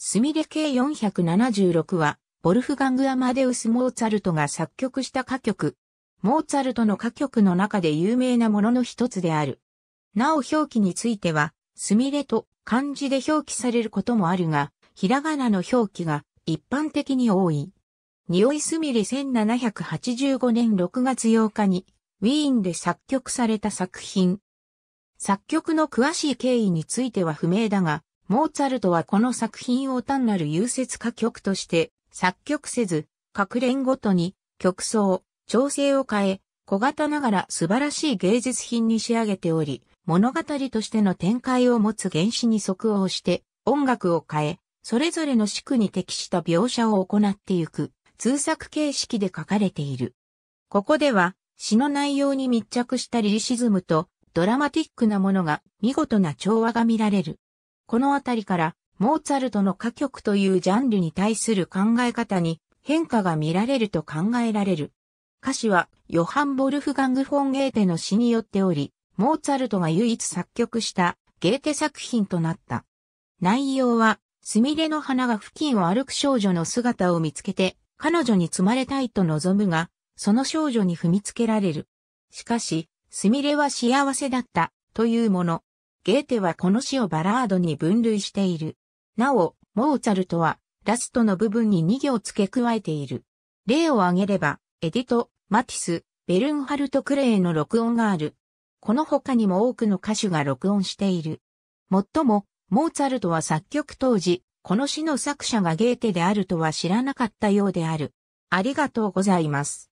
スミレ k 476は、ボルフガング・アマデウス・モーツァルトが作曲した歌曲。モーツァルトの歌曲の中で有名なものの一つである。なお表記については、スミレと漢字で表記されることもあるが、ひらがなの表記が一般的に多い。匂いスミレ1785年6月8日に、ウィーンで作曲された作品。作曲の詳しい経緯については不明だが、モーツァルトはこの作品を単なる融雪歌曲として作曲せず、各連ごとに曲奏、調整を変え、小型ながら素晴らしい芸術品に仕上げており、物語としての展開を持つ原始に即応して音楽を変え、それぞれの四句に適した描写を行ってゆく、通作形式で書かれている。ここでは、詩の内容に密着したリリシズムとドラマティックなものが見事な調和が見られる。このあたりから、モーツァルトの歌曲というジャンルに対する考え方に変化が見られると考えられる。歌詞はヨハン・ボルフガング・フォン・ゲーテの詩によっており、モーツァルトが唯一作曲したゲーテ作品となった。内容は、スミレの花が付近を歩く少女の姿を見つけて、彼女に積まれたいと望むが、その少女に踏みつけられる。しかし、スミレは幸せだった、というもの。ゲーテはこの詩をバラードに分類している。なお、モーツァルトは、ラストの部分に2行付け加えている。例を挙げれば、エディト、マティス、ベルンハルト・クレイの録音がある。この他にも多くの歌手が録音している。もっとも、モーツァルトは作曲当時、この詩の作者がゲーテであるとは知らなかったようである。ありがとうございます。